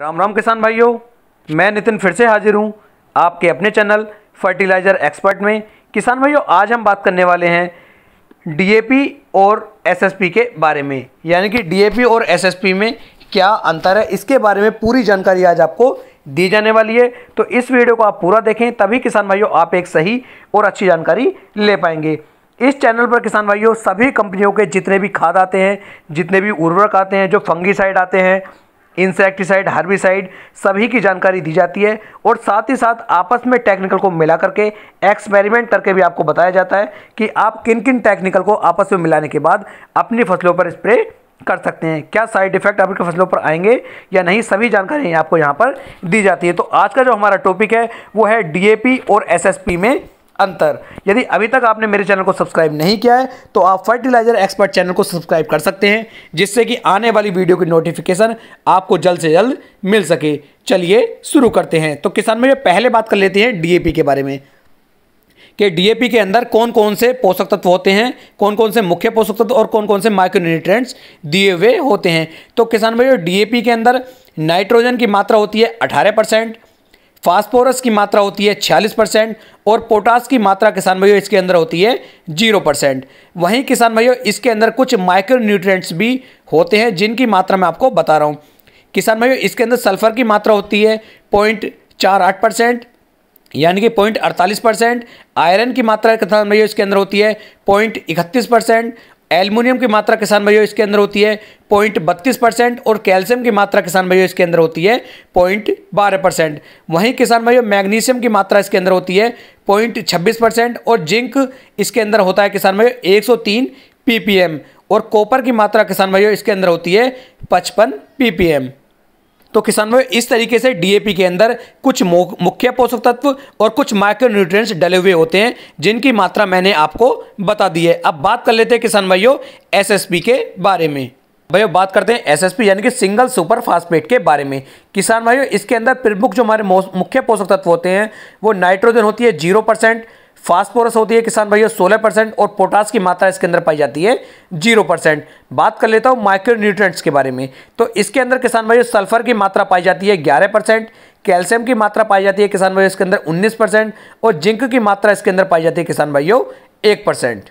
राम राम किसान भाइयों मैं नितिन फिर से हाजिर हूँ आपके अपने चैनल फर्टिलाइज़र एक्सपर्ट में किसान भाइयों आज हम बात करने वाले हैं डीएपी और एसएसपी के बारे में यानी कि डीएपी और एसएसपी में क्या अंतर है इसके बारे में पूरी जानकारी आज आपको दी जाने वाली है तो इस वीडियो को आप पूरा देखें तभी किसान भाइयों आप एक सही और अच्छी जानकारी ले पाएंगे इस चैनल पर किसान भाइयों सभी कंपनियों के जितने भी खाद आते हैं जितने भी उर्वरक आते हैं जो फंगी आते हैं इंसेक्टिसाइड हर्बिसाइड सभी की जानकारी दी जाती है और साथ ही साथ आपस में टेक्निकल को मिला करके एक्सपेरिमेंट करके भी आपको बताया जाता है कि आप किन किन टेक्निकल को आपस में मिलाने के बाद अपनी फसलों पर स्प्रे कर सकते हैं क्या साइड इफेक्ट आपकी फसलों पर आएंगे या नहीं सभी जानकारी आपको यहाँ पर दी जाती है तो आज का जो हमारा टॉपिक है वो है डी और एस में अंतर यदि अभी तक आपने मेरे चैनल को सब्सक्राइब नहीं किया है तो आप फर्टिलाइजर एक्सपर्ट चैनल को सब्सक्राइब कर सकते हैं जिससे कि आने वाली वीडियो की नोटिफिकेशन आपको जल्द से जल्द मिल सके चलिए शुरू करते हैं तो किसान मेरे पहले बात कर लेते हैं डीएपी के बारे में कि डीएपी के अंदर कौन कौन से पोषक तत्व होते हैं कौन कौन से मुख्य पोषक तत्व और कौन कौन से माइक्रोन्यूट्रेंट्स दिए हुए होते हैं तो किसान भाइयों डीएपी के अंदर नाइट्रोजन की मात्रा होती है अठारह परसेंट फास्फोरस की मात्रा होती है छियालीस परसेंट और पोटास की मात्रा किसान भाइयों इसके अंदर होती है जीरो परसेंट वहीं किसान भाइयों इसके अंदर कुछ माइक्रो न्यूट्रिएंट्स भी होते हैं जिनकी मात्रा मैं आपको बता रहा हूँ किसान भाइयों इसके अंदर सल्फर की मात्रा होती है पॉइंट चार आठ परसेंट यानी कि पॉइंट अड़तालीस परसेंट आयरन की मात्रा किसान भाइयों इसके अंदर होती है पॉइंट इकतीस परसेंट एल्युमिनियम की मात्रा किसान भाइयों इसके अंदर होती है पॉइंट बत्तीस परसेंट और कैल्शियम की मात्रा किसान भाइयों इसके अंदर होती है पॉइंट बारह परसेंट वहीं किसान भाइयों मैग्नीशियम की मात्रा इसके अंदर होती है पॉइंट छब्बीस परसेंट और जिंक इसके अंदर होता है किसान भाइयों एक सौ तीन एम और कॉपर की मात्रा किसान भाइयों इसके अंदर होती है पचपन एम तो किसान में इस तरीके से डीएपी के अंदर कुछ मुख्य पोषक तत्व और कुछ माइक्रो न्यूट्रिएंट्स डले हुए होते हैं जिनकी मात्रा मैंने आपको बता दी है अब बात कर लेते हैं किसान भाइयों एसएसपी के बारे में भाइयों बात करते हैं एसएसपी यानी कि सिंगल सुपर फास्फेट के बारे में किसान भाइयों इसके अंदर प्रमुख जो हमारे मुख्य पोषक तत्व होते हैं वो नाइट्रोजन होती है जीरो परसेंट फास्फोरस होती है किसान भाइयों 16 परसेंट और पोटास की मात्रा इसके अंदर पाई जाती है जीरो परसेंट बात कर लेता हूँ माइक्रो न्यूट्रेंट्स के बारे में तो इसके अंदर किसान भाइयों सल्फर की मात्रा पाई जाती है ग्यारह परसेंट कैल्शियम की मात्रा पाई जाती है किसान भाइयों इसके अंदर उन्नीस परसेंट और जिंक की मात्रा इसके अंदर पाई जाती है किसान भाइयों एक परसेंट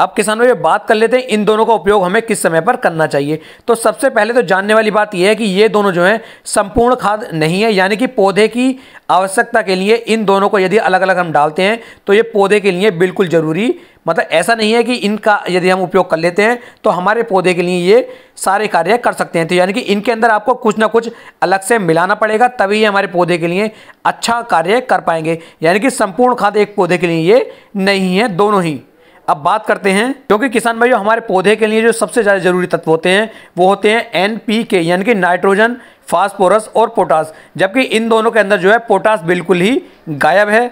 अब किसान भाई बात कर लेते हैं इन दोनों का उपयोग हमें किस समय पर करना चाहिए तो सबसे पहले तो जानने वाली बात यह है कि ये दोनों जो हैं संपूर्ण खाद नहीं है यानी कि पौधे की आवश्यकता के लिए इन दोनों को यदि अलग अलग हम डालते हैं तो ये पौधे के लिए बिल्कुल ज़रूरी मतलब ऐसा नहीं है कि इनका यदि हम उपयोग कर लेते हैं तो हमारे पौधे के लिए ये सारे कार्य कर सकते हैं तो यानी कि इनके अंदर आपको कुछ ना कुछ अलग से मिलाना पड़ेगा तभी ये हमारे पौधे के लिए अच्छा कार्य कर पाएंगे यानी कि संपूर्ण खाद एक पौधे के लिए ये नहीं है दोनों ही अब बात करते हैं क्योंकि किसान भाइयों हमारे पौधे के लिए जो सबसे ज़्यादा जरूरी तत्व होते हैं वो होते हैं एन पी के यानी कि नाइट्रोजन फास्फोरस और पोटास जबकि इन दोनों के अंदर जो है पोटास बिल्कुल ही गायब है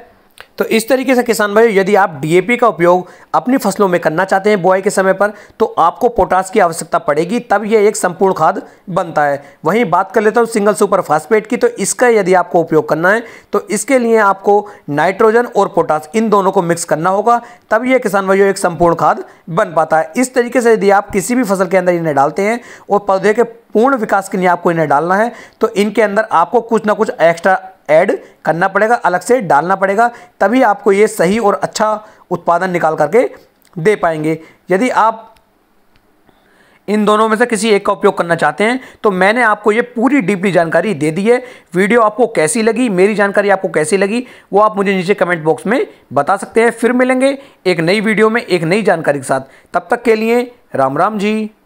तो इस तरीके से किसान भाई यदि आप डीएपी का उपयोग अपनी फसलों में करना चाहते हैं बुआई के समय पर तो आपको पोटास की आवश्यकता पड़ेगी तब यह एक संपूर्ण खाद बनता है वहीं बात कर लेता हूँ सिंगल सुपर फास्फेट की तो इसका यदि आपको उपयोग करना है तो इसके लिए आपको नाइट्रोजन और पोटास इन दोनों को मिक्स करना होगा तब यह किसान भाइयों एक संपूर्ण खाद बन पाता है इस तरीके से यदि आप किसी भी फसल के अंदर इन्हें डालते हैं और पौधे के पूर्ण विकास के लिए आपको इन्हें डालना है तो इनके अंदर आपको कुछ ना कुछ एक्स्ट्रा ऐड करना पड़ेगा अलग से डालना पड़ेगा तभी आपको ये सही और अच्छा उत्पादन निकाल करके दे पाएंगे यदि आप इन दोनों में से किसी एक का उपयोग करना चाहते हैं तो मैंने आपको ये पूरी डीपली जानकारी दे दी है वीडियो आपको कैसी लगी मेरी जानकारी आपको कैसी लगी वो आप मुझे नीचे कमेंट बॉक्स में बता सकते हैं फिर मिलेंगे एक नई वीडियो में एक नई जानकारी के साथ तब तक के लिए राम राम जी